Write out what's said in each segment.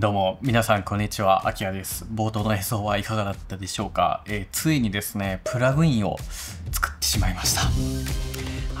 どうも、皆さん、こんにちは。アキラです。冒頭の演奏はいかがだったでしょうか、えー、ついにですね、プラグインを作ってしまいました。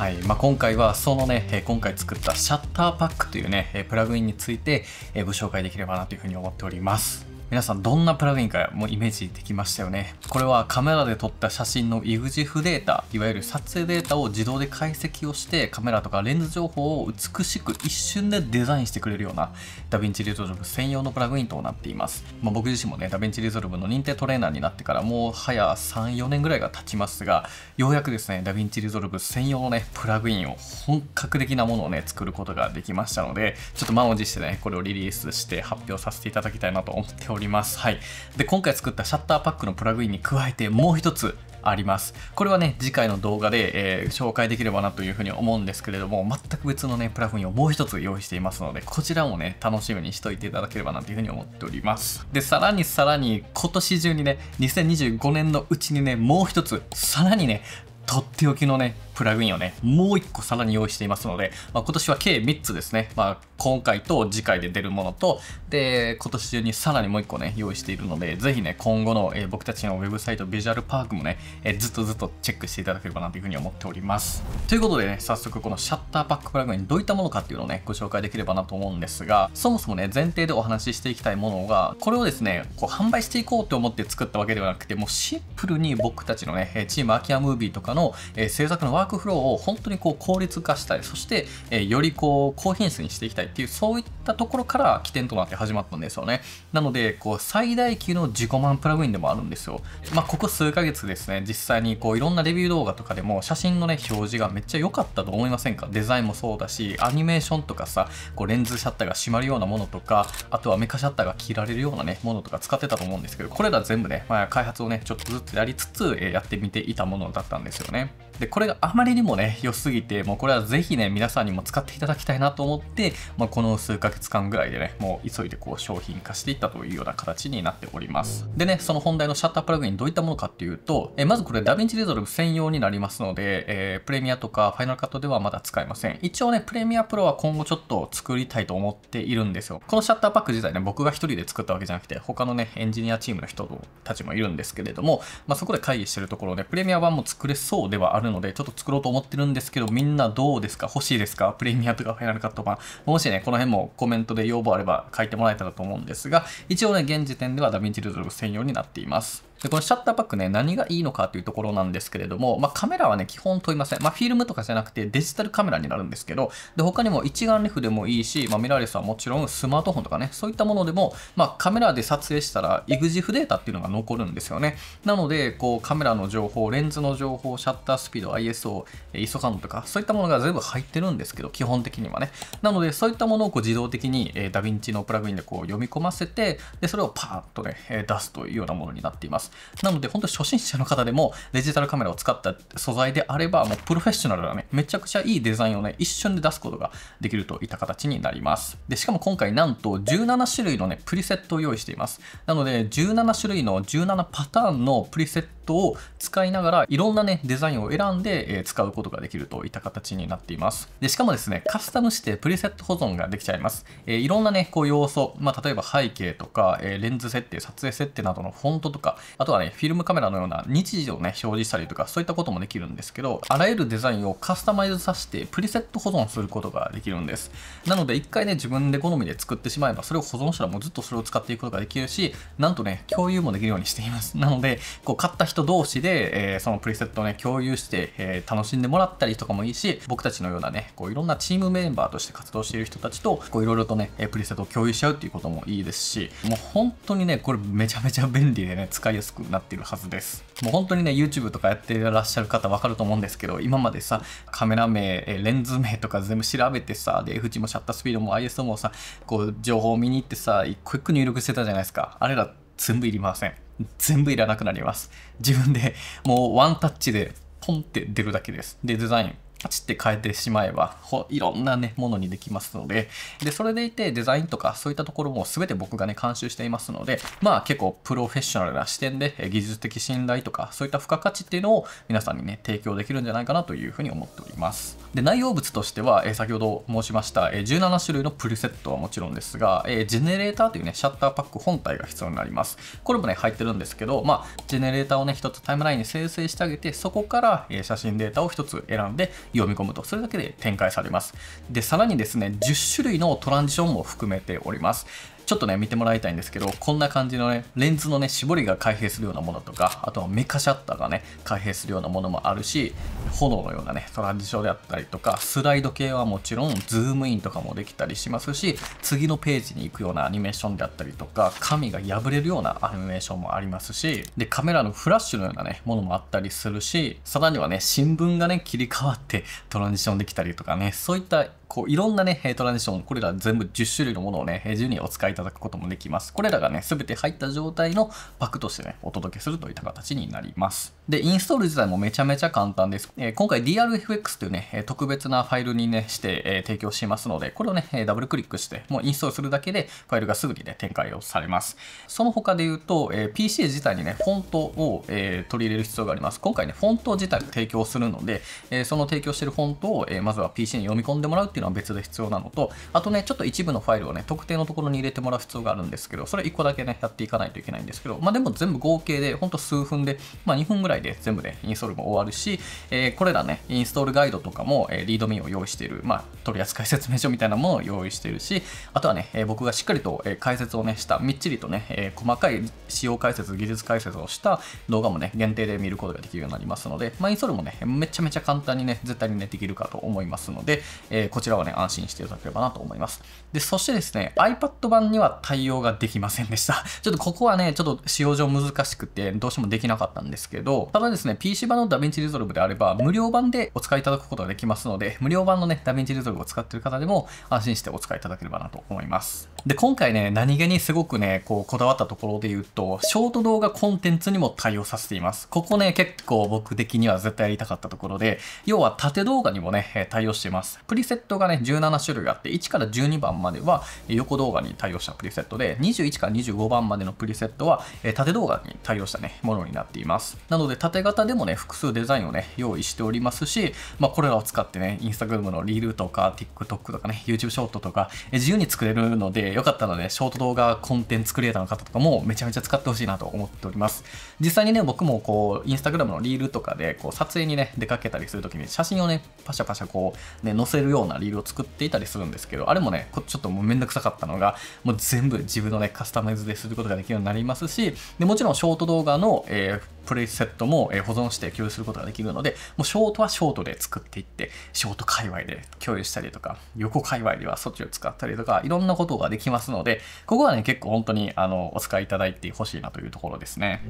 はいまあ、今回はそのね、え今回作ったシャッターパックというね、えプラグインについて、えご紹介できればなというふうに思っております。皆さんどんなプラグインかもうイメージできましたよねこれはカメラで撮った写真の EXIF データいわゆる撮影データを自動で解析をしてカメラとかレンズ情報を美しく一瞬でデザインしてくれるようなダヴィンチリゾルブ専用のプラグインとなっています、まあ、僕自身もねダヴィンチリゾルブの認定トレーナーになってからもう早34年ぐらいが経ちますがようやくですねダヴィンチリゾルブ専用のねプラグインを本格的なものをね作ることができましたのでちょっと満を持してねこれをリリースして発表させていただきたいなと思っておりますります。はい。で、今回作ったシャッターパックのプラグインに加えてもう一つあります。これはね、次回の動画で、えー、紹介できればなというふうに思うんですけれども、全く別のね、プラグインをもう一つ用意していますので、こちらもね、楽しみにしといていただければなというふうに思っております。で、さらにさらに、今年中にね、2025年のうちにね、もう一つ、さらにね、とっておきのね、プラグインをね、もう1個さらに用意していますので、まあ、今年は計3つですね。まあ、今回と次回で出るものと、で、今年中にさらにもう1個ね、用意しているので、ぜひね、今後の、えー、僕たちのウェブサイト、ビジュアルパークもね、えー、ずっとずっとチェックしていただければなというふうに思っております。ということでね、早速このシャッターパックプラグイン、どういったものかっていうのをね、ご紹介できればなと思うんですが、そもそもね、前提でお話ししていきたいものが、これをですね、こう販売していこうと思って作ったわけではなくて、もうシンプルに僕たちのね、チームアキアムービーとかの、えー、制作のワーククフローを本当にこう効率化したいそして、えよりこう高品質にしていきたいっていうそういったところから起点となって始まったんですよねなのでこう最大級の自己満プラグインでもあるんですよまあ、ここ数ヶ月ですね実際にこういろんなレビュー動画とかでも写真のね表示がめっちゃ良かったと思いませんかデザインもそうだしアニメーションとかさこうレンズシャッターが閉まるようなものとかあとはメカシャッターが切られるようなねものとか使ってたと思うんですけどこれら全部ね、まあ、開発をねちょっとずつやりつつ、えやってみていたものだったんですよね。で、これがあまりにもね、良すぎて、もうこれはぜひね、皆さんにも使っていただきたいなと思って、まあ、この数ヶ月間ぐらいでね、もう急いでこう商品化していったというような形になっております。でね、その本題のシャッタープラグインどういったものかっていうと、えまずこれダヴィンチレゾルブ専用になりますので、えー、プレミアとかファイナルカットではまだ使えません。一応ね、プレミアプロは今後ちょっと作りたいと思っているんですよ。このシャッターパック自体ね、僕が一人で作ったわけじゃなくて、他のね、エンジニアチームの人たちもいるんですけれども、まあ、そこで会議してるところね、プレミア版も作れそうではあるので、ちょっと作ろうと思ってるんですけど、みんなどうですか欲しいですかプレミアとかファイナルカット版。もしね、この辺もコメントで要望あれば書いてもらえたらと思うんですが、一応ね、現時点ではダヴィンチルドル専用になっています。で、このシャッターパックね、何がいいのかというところなんですけれども、まあ、カメラはね、基本問いません。まあ、フィルムとかじゃなくてデジタルカメラになるんですけど、で、他にも一眼レフでもいいし、まあ、ミラーレスはもちろんスマートフォンとかね、そういったものでも、まあ、カメラで撮影したら EXIF データっていうのが残るんですよね。なので、こう、カメラの情報、レンズの情報、シャッタースピード、ISO、ISO 感とか、そういったものが全部入ってるんですけど、基本的にはね。なので、そういったものをこう自動的に、えダヴィンチのプラグインでこう読み込ませて、で、それをパーッとね、出すというようなものになっています。。なので、本当初心者の方でもデジタルカメラを使った素材であれば、もうプロフェッショナルだね、めちゃくちゃいいデザインをね、一瞬で出すことができるといった形になります。で、しかも今回なんと17種類のね、プリセットを用意しています。なので、17種類の17パターンのプリセットを使いながら、いろんなね、デザインを選んで使うことができるといった形になっています。で、しかもですね、カスタムしてプリセット保存ができちゃいます。えー、いろんなね、こう要素、まあ、例えば背景とか、えー、レンズ設定、撮影設定などのフォントとか、あとはね、フィルムカメラのような日時をね、表示したりとか、そういったこともできるんですけど、あらゆるデザインをカスタマイズさせて、プリセット保存することができるんです。なので、一回ね、自分で好みで作ってしまえば、それを保存したらもうずっとそれを使っていくことができるし、なんとね、共有もできるようにしています。なので、こう、買った人同士で、えー、そのプリセットをね、共有して、えー、楽しんでもらったりとかもいいし、僕たちのようなね、こう、いろんなチームメンバーとして活動している人たちと、こう、いろいろとね、プリセットを共有しちゃうっていうこともいいですし、もう本当にね、これめちゃめちゃ便利でね、使いやすいすくなってるはずですもう本当にね YouTube とかやってらっしゃる方わかると思うんですけど今までさカメラ名レンズ名とか全部調べてさで F 値もシャッタースピードも ISO もさこう情報を見に行ってさ一個一個入力してたじゃないですかあれら全部いりません全部いらなくなります自分でもうワンタッチでポンって出るだけですでデザインちって変えてしまえばいろんなねものにできますのででそれでいてデザインとかそういったところも全て僕がね監修していますのでまあ結構プロフェッショナルな視点で技術的信頼とかそういった付加価値っていうのを皆さんにね提供できるんじゃないかなというふうに思っておりますで内容物としては、え先ほど申しました、え17種類のプリセットはもちろんですが、えジェネレーターというねシャッターパック本体が必要になりますこれもね入ってるんですけどまあジェネレーターをね1つタイムラインに生成してあげてそこから、え写真データを1つ選んで読み込むと、それだけで展開されます。で、さらにですね、10種類のトランジションも含めております。ちょっとね、見てもらいたいんですけど、こんな感じのね、レンズのね、絞りが開閉するようなものとか、あとはメカシャッターがね、開閉するようなものもあるし、炎のようなね、トランジションであったりとか、スライド系はもちろん、ズームインとかもできたりしますし、次のページに行くようなアニメーションであったりとか、紙が破れるようなアニメーションもありますし、で、カメラのフラッシュのようなね、ものもあったりするし、さらにはね、新聞がね、切り替わってトランジションできたりとかね、そういったこういろんなね、トランジション、これら全部10種類のものをね、自由にお使いいただくこともできます。これらがね、すべて入った状態のパックとしてね、お届けするといった形になります。で、インストール自体もめちゃめちゃ簡単です。えー、今回 DRFX というね、特別なファイルにね、して、えー、提供しますので、これをね、ダブルクリックして、もうインストールするだけで、ファイルがすぐにね、展開をされます。その他で言うと、えー、PC 自体にね、フォントを、えー、取り入れる必要があります。今回ね、フォント自体を提供するので、えー、その提供してるフォントを、えー、まずは PC に読み込んでもらうっていうていうのは別で必要なのと、あとね、ちょっと一部のファイルをね、特定のところに入れてもらう必要があるんですけど、それ1個だけね、やっていかないといけないんですけど、まあでも全部合計で、ほんと数分で、まあ2分ぐらいで全部で、ね、インストールも終わるし、えー、これらね、インストールガイドとかも、えー、リードミーを用意している、まあ取扱説明書みたいなものを用意しているし、あとはね、えー、僕がしっかりと、え解説をね、した、みっちりとね、えー、細かい使用解説、技術解説をした動画もね、限定で見ることができるようになりますので、まあインストールもね、めちゃめちゃ簡単にね、絶対にね、できるかと思いますので、えー、こちらちらはね、安心していただければなと思います。で、そしてですね、iPad 版には対応ができませんでした。ちょっとここはね、ちょっと使用上難しくて、どうしてもできなかったんですけど、ただですね、PC 版のダヴィンチリゾルブであれば、無料版でお使いいただくことができますので、無料版のね、ダヴィンチリゾルブを使っている方でも安心してお使いいただければなと思います。で、今回ね、何気にすごくね、こう、こだわったところで言うと、ショート動画コンテンツにも対応させています。ここね、結構僕的には絶対やりたかったところで、要は縦動画にもね、対応しています。プリセットがね、17種類あって、1から12番までは横動画に対応したプリセットで、21から25番までのプリセットは縦動画に対応したね、ものになっています。なので、縦型でもね、複数デザインをね、用意しておりますし、まあ、これらを使ってね、Instagram のリールとか、TikTok とかね、YouTube ショートとか、自由に作れるので、よかったらね、ショート動画コンテンツクリエイターの方とかもめちゃめちゃ使ってほしいなと思っております。実際にね、僕もこう、Instagram のリールとかで、こう、撮影にね、出かけたりするときに、写真をね、パシャパシャこう、ね、載せるようなリールールを作っていたりするんですけど、あれもね、ちょっともうめんどくさかったのが、もう全部自分のね、カスタマイズですることができるようになりますし、でもちろんショート動画の、えープレイセットも保存して共有することができるので、もうショートはショートで作っていって、ショート界隈で共有したりとか、横界隈ではそっちを使ったりとか、いろんなことができますので、ここはね、結構本当にあのお使いいただいてほしいなというところですね。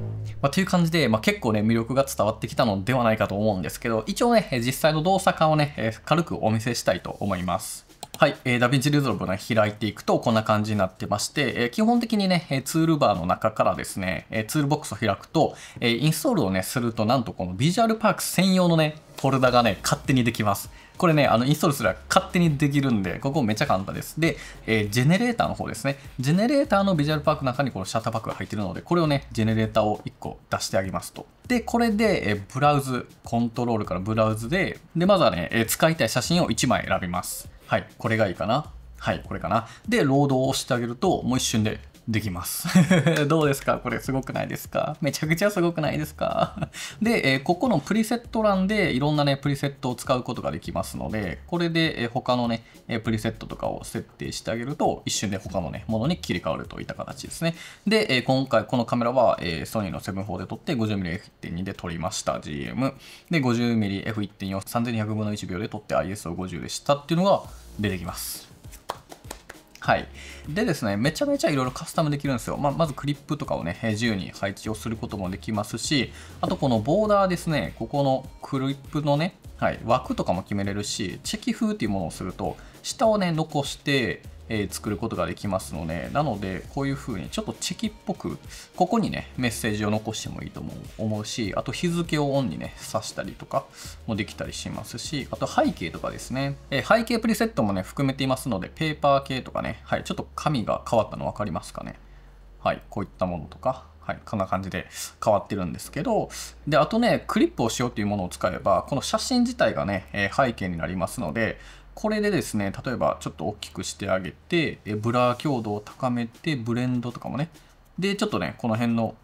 まあ、という感じで、まあ、結構ね、魅力が伝わってきたのではないかと思うんですけど、一応ね、実際の動作感をね、軽くお見せしたいと思います。はい、えー、ダヴィンチリゾルブね、開いていくとこんな感じになってまして、えー、基本的にね、えツールバーの中からですね、えツールボックスを開くと、えインストールをね、するとなんとこのビジュアルパーク専用のね、フォルダがね、勝手にできます。これね、あのインストールすれば勝手にできるんで、ここめちゃ簡単です。で、えー、ジェネレーターの方ですね。ジェネレーターのビジュアルパークの中にこのシャッターパックが入ってるので、これをね、ジェネレーターを1個出してあげますと。で、これで、えー、ブラウズ、コントロールからブラウズで、で、まずはね、えー、使いたい写真を1枚選びます。はい、これがいいかな。はい、これかな。で、ロードを押してあげると、もう一瞬でできます。どうですかこれすごくないですかめちゃくちゃすごくないですか で、えー、ここのプリセット欄でいろんなね、プリセットを使うことができますので、これで、え他のね、えプリセットとかを設定してあげると、一瞬で他のね、ものに切り替わるといった形ですね。で、え今回このカメラは、えソニーの7-4で撮って 50mmF1.2 で撮りました。GM。で、50mmF1.4、3200分の1秒で撮って ISO50 でしたっていうのが出てきます。はい。でですね、めちゃめちゃいろいろカスタムできるんですよ。まあ、まずクリップとかをね、自由に配置をすることもできますし、あとこのボーダーですね、ここのクリップのね、はい、枠とかも決めれるし、チェキ風っていうものをすると、下をね、残して、えー、作ることができますので、なので、こういう風にちょっとチェキっぽく、ここにね、メッセージを残してもいいと思うし、あと日付をオンにね、挿したりとかもできたりしますし、あと背景とかですね、えー、背景プリセットもね、含めていますので、ペーパー系とかね、はい、ちょっと紙が変わったの分かりますかね。はい、こういったものとか、はい、こんな感じで変わってるんですけど、で、あとね、クリップをしようというものを使えば、この写真自体がね、えー、背景になりますので、これでですね、例えばちょっと大きくしてあげて、えブラー強度を高めて、ブレンドとかもね、で、ちょっとね、この辺の、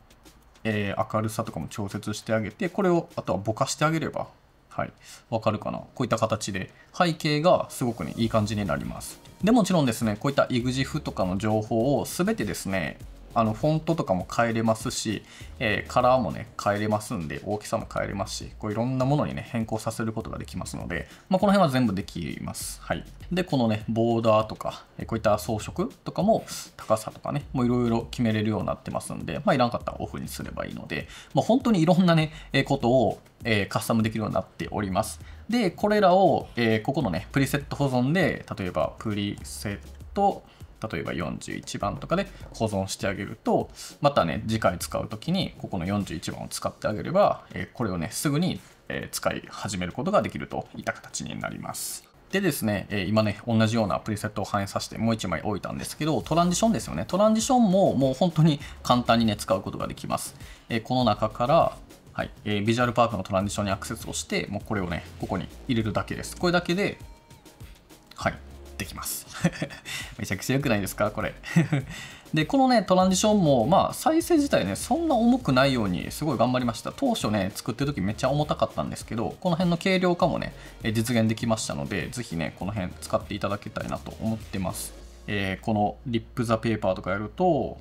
えー、明るさとかも調節してあげて、これをあとはぼかしてあげれば、はい、わかるかな。こういった形で背景がすごくね、いい感じになります。で、もちろんですね、こういった EXIF とかの情報を全てですね、あのフォントとかも変えれますし、えー、カラーもね変えれますんで大きさも変えれますしこういろんなものにね変更させることができますので、まあ、この辺は全部できます、はい、でこのねボーダーとかこういった装飾とかも高さとかねもういろいろ決めれるようになってますんで、まあ、いらんかったらオフにすればいいので、まあ、本当にいろんなねことをカスタムできるようになっておりますでこれらを、えー、ここのねプリセット保存で例えばプリセット例えば41番とかで保存してあげるとまたね次回使う時にここの41番を使ってあげれば、えこれをねすぐに使い始めることができるといった形になります。でですね、え今ね、同じようなプリセットを反映させてもう1枚置いたんですけど、トランジションですよね。トランジションももう本当に簡単にね、使うことができます。えこの中から、はい、えビジュアルパークのトランジションにアクセスをして、もうこれをね、ここに入れるだけです。これだけで、はい、できます めちゃくちゃ良くないですかこれ で、このね、トランジションも、まあ、再生自体ね、そんな重くないように、すごい頑張りました。当初ね、作ってる時めっちゃ重たかったんですけど、この辺の軽量化もね、実現できましたので、ぜひね、この辺使っていただきたいなと思ってます。えー、このリップザペーパーとかやると、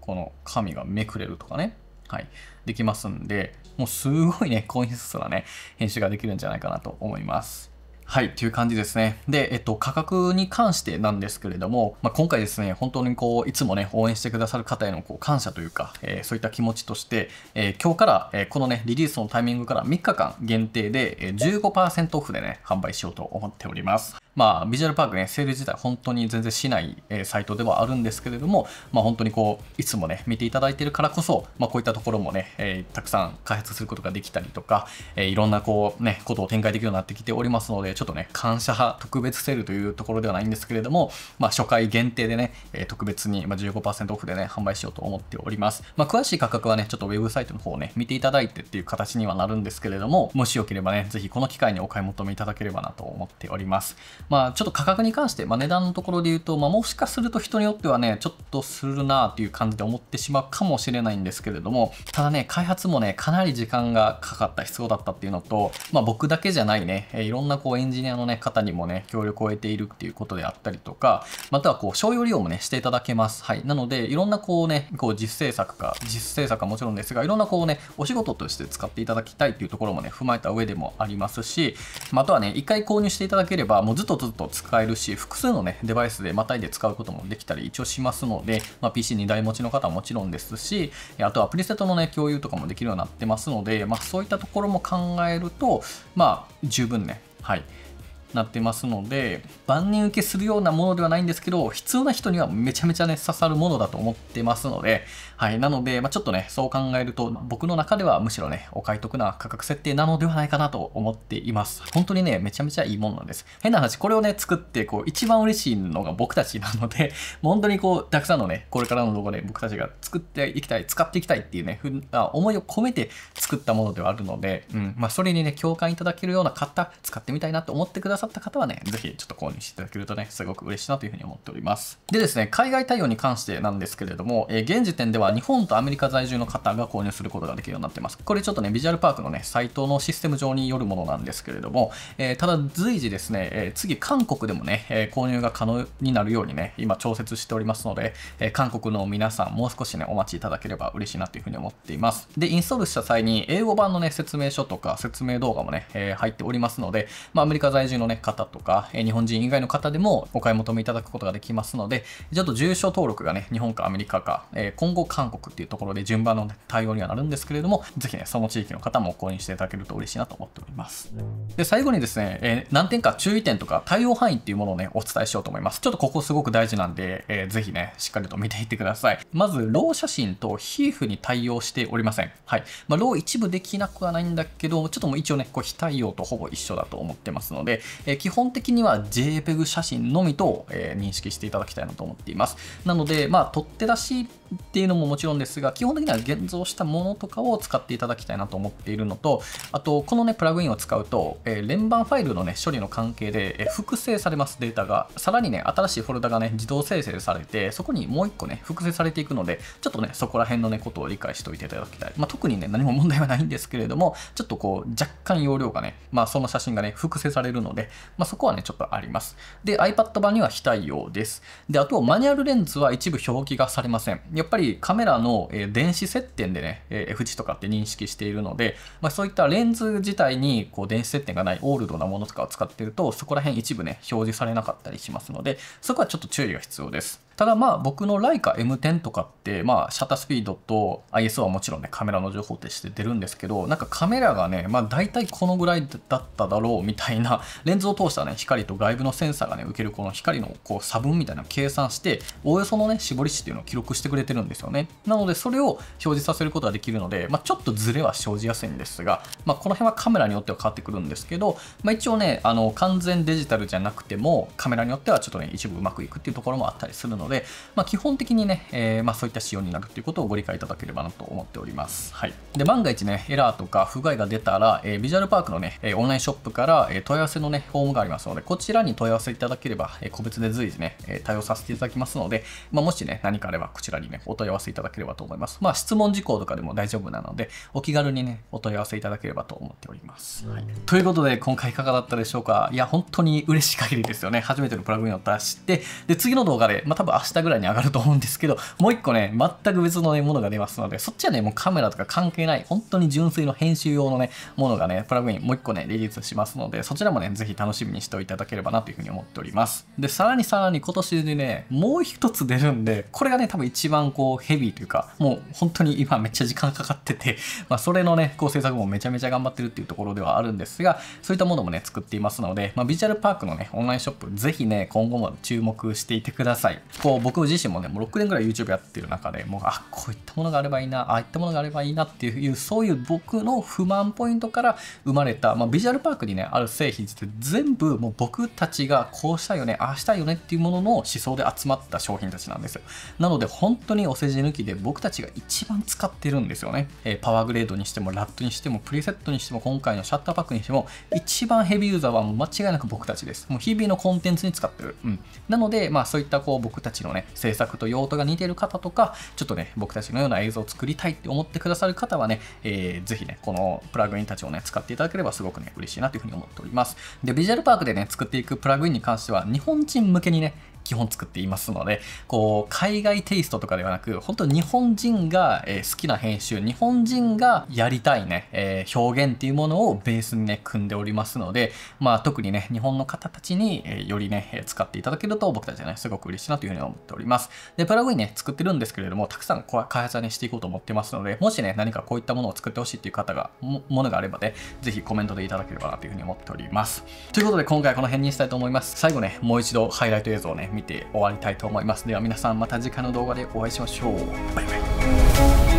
この紙がめくれるとかね、はい、できますんで、もうすごいね、コインなね、編集ができるんじゃないかなと思います。はい、という感じですね。で、えっと、価格に関してなんですけれども、まあ、今回ですね、本当にこう、いつもね、応援してくださる方へのこう感謝というか、えー、そういった気持ちとして、えー、今日から、えー、このね、リリースのタイミングから3日間限定で、え15%オフでね、販売しようと思っております。まあ、ビジュアルパークね、セール自体本当に全然しない、えサイトではあるんですけれども、まあ、本当にこう、いつもね、見ていただいているからこそ、まあ、こういったところもね、えたくさん開発することができたりとか、えいろんなこう、ね、ことを展開できるようになってきておりますので、ちょっとね、感謝派特別セールというところではないんですけれども、まあ、初回限定でね、特別に15%オフでね、販売しようと思っております。まあ、詳しい価格はね、ちょっとウェブサイトの方をね、見ていただいてっていう形にはなるんですけれども、もしよければね、ぜひこの機会にお買い求めいただければなと思っております。まあ、ちょっと価格に関して、まあ、値段のところで言うと、まあ、もしかすると人によってはね、ちょっとするなという感じで思ってしまうかもしれないんですけれども、ただね、開発もね、かなり時間がかかった必要だったっていうのと、まあ、僕だけじゃないね、いろんなこうンジニアの、ね、方にもね、協力を得ているっていうことであったりとか、またはこう、商用利用もね、していただけます。はい。なので、いろんなこうね、こう、実製作か、実製作かもちろんですが、いろんなこうね、お仕事として使っていただきたいっていうところもね、踏まえた上でもありますし、またはね、一回購入していただければ、もうずっとずっと使えるし、複数のね、デバイスでまたいで使うこともできたり一応しますので、まあ、PC2 台持ちの方はもちろんですし、あとはプリセットのね、共有とかもできるようになってますので、まあ、そういったところも考えると、まあ、十分ね、はい、なってますので万人受けするようなものではないんですけど必要な人にはめちゃめちゃね刺さるものだと思ってますのではい。なので、まあ、ちょっとね、そう考えると、僕の中ではむしろね、お買い得な価格設定なのではないかなと思っています。本当にね、めちゃめちゃいいものなんです。変な話、これをね、作って、こう、一番嬉しいのが僕たちなので、も う本当にこう、たくさんのね、これからの動画で僕たちが作っていきたい、使っていきたいっていうね、ふんあ思いを込めて作ったものではあるので、うん。まあ、それにね、共感いただけるような方、使ってみたいなと思ってくださった方はね、ぜひちょっと購入していただけるとね、すごく嬉しいなというふうに思っております。でですね、海外対応に関してなんですけれども、えー、現時点ではは日本とアメリカ在住の方が購入することができるようになってます。これちょっとね、ビジュアルパークのね、サイトのシステム上によるものなんですけれども、えー、ただ随時ですね、えー、次韓国でもね、えー、購入が可能になるようにね、今調節しておりますので、え韓国の皆さんもう少しね、お待ちいただければ嬉しいなというふうに思っています。で、インストールした際に英語版のね、説明書とか説明動画もね、え入っておりますので、まあ、アメリカ在住のね、方とか、え日本人以外の方でもお買い求めいただくことができますので、ちょっと住所登録がね、日本かアメリカか、え今後韓国っていうところで順番の、対応にはなるんですけれども、ぜひね、その地域の方も購入していただけると嬉しいなと思っております。で、最後にですね、えー、何点か注意点とか対応範囲っていうものをね、お伝えしようと思います。ちょっとここすごく大事なんで、えー、ぜひね、しっかりと見ていってください。まず、ロー写真と皮膚に対応しておりません。はい。まあ、ロー一部できなくはないんだけど、ちょっともう一応ね、こう非対応とほぼ一緒だと思ってますので、えー、基本的には JPEG 写真のみと、え認識していただきたいなと思っています。なので、まあ、取って出しっていうのもももちろんですが、基本的には現像したものとかを使っていただきたいなと思っているのと、あと、このね、プラグインを使うと、えー、連番ファイルのね、処理の関係で、えー、複製されます、データが。さらにね、新しいフォルダがね、自動生成されて、そこにもう一個ね、複製されていくので、ちょっとね、そこら辺のね、ことを理解しておいていただきたい。まあ、特にね、何も問題はないんですけれども、ちょっとこう、若干容量がね、まあ、その写真がね、複製されるので、まあ、そこはね、ちょっとあります。で、iPad 版には非対応です。で、あと、マニュアルレンズは一部表記がされません。やっぱりカメラの、え電子接点でね、え F 値とかって認識しているので、まあ、そういったレンズ自体にこう電子接点がないオールドなものとかを使ってると、そこら辺一部ね、表示されなかったりしますので、そこはちょっと注意が必要です。ただまあ僕のライカ M10 とかってまあシャッタースピードと ISO はもちろんねカメラの情報として出るんですけどなんかカメラがねまあ大体このぐらいだっただろうみたいな レンズを通したね光と外部のセンサーがね受けるこの光のこう差分みたいな計算しておおよそのね絞り値っていうのを記録してくれてるんですよねなのでそれを表示させることができるのでまあちょっとズレは生じやすいんですがまあこの辺はカメラによっては変わってくるんですけどまあ一応ねあの完全デジタルじゃなくてもカメラによってはちょっとね一部うまくいくっていうところもあったりするのでので、まあ、基本的にね、えー、まあ、そういった仕様になるということをご理解いただければなと思っております。はい、で万が一ね、エラーとか不具合が出たら、えー、ビジュアルパークのね、オンラインショップから問い合わせのね、フォームがありますので、こちらに問い合わせいただければ、個別で随時ね、対応させていただきますので、まあ、もしね、何かあればこちらにね、お問い合わせいただければと思います。まあ、質問事項とかでも大丈夫なので、お気軽にね、お問い合わせいただければと思っております。はい、ということで、今回いかがだったでしょうかいや、本当に嬉しい限りですよね。初めてのプラグインを出して、で、次の動画で、まあ、多分明日ぐらいに上がると思うんですけど、もう一個ね、全く別の、ね、ものが出ますので、そっちはね、もうカメラとか関係ない、本当に純粋の編集用のね、ものがね、プラグインもう一個ね、リリースしますので、そちらもね、ぜひ楽しみにしていただければなというふうに思っております。で、さらにさらに今年でね、もう一つ出るんで、これがね、多分一番こうヘビーというか、もう本当に今めっちゃ時間かかってて、まあ、それのね、こう制作もめちゃめちゃ頑張ってるっていうところではあるんですが、そういったものもね、作っていますので、まあ、ビジュアルパークのね、オンラインショップ、ぜひね、今後も注目していてください。こう僕自身もね、もう6年ぐらい YouTube やってる中で、もう、あ、こういったものがあればいいな、ああいったものがあればいいなっていう、そういう僕の不満ポイントから生まれた、まあ、ビジュアルパークにね、ある製品って全部もう僕たちがこうしたいよね、ああしたいよねっていうものの思想で集まった商品たちなんですよ。なので本当にお世辞抜きで僕たちが一番使ってるんですよね。えー、パワーグレードにしても、ラットにしても、プリセットにしても、今回のシャッターパックにしても、一番ヘビーユーザーはもう間違いなく僕たちです。もう日々のコンテンツに使ってる。うん。なので、まあそういったこう僕たちちのね、制作と用途が似てる方とか、ちょっとね、僕たちのような映像を作りたいって思ってくださる方はね、えー、ぜひね、このプラグインたちをね、使っていただければすごくね、嬉しいなというふうに思っております。で、ビジュアルパークでね、作っていくプラグインに関しては、日本人向けにね、基本作っていますので、こう、海外テイストとかではなく、本当に日本人が、え好きな編集、日本人がやりたいね、え表現っていうものをベースにね、組んでおりますので、まあ特にね、日本の方たちに、えよりね、使っていただけると僕たちはね、すごく嬉しいなというふうに思っております。で、プラグインね、作ってるんですけれども、たくさん開発にしていこうと思ってますので、もしね、何かこういったものを作ってほしいっていう方が、ものがあればね、ぜひコメントでいただければなというふうに思っております。ということで今回はこの辺にしたいと思います。最後ね、もう一度ハイライト映像をね、見て終わりたいと思います。では皆さんまた次回の動画でお会いしましょう。バイバイ。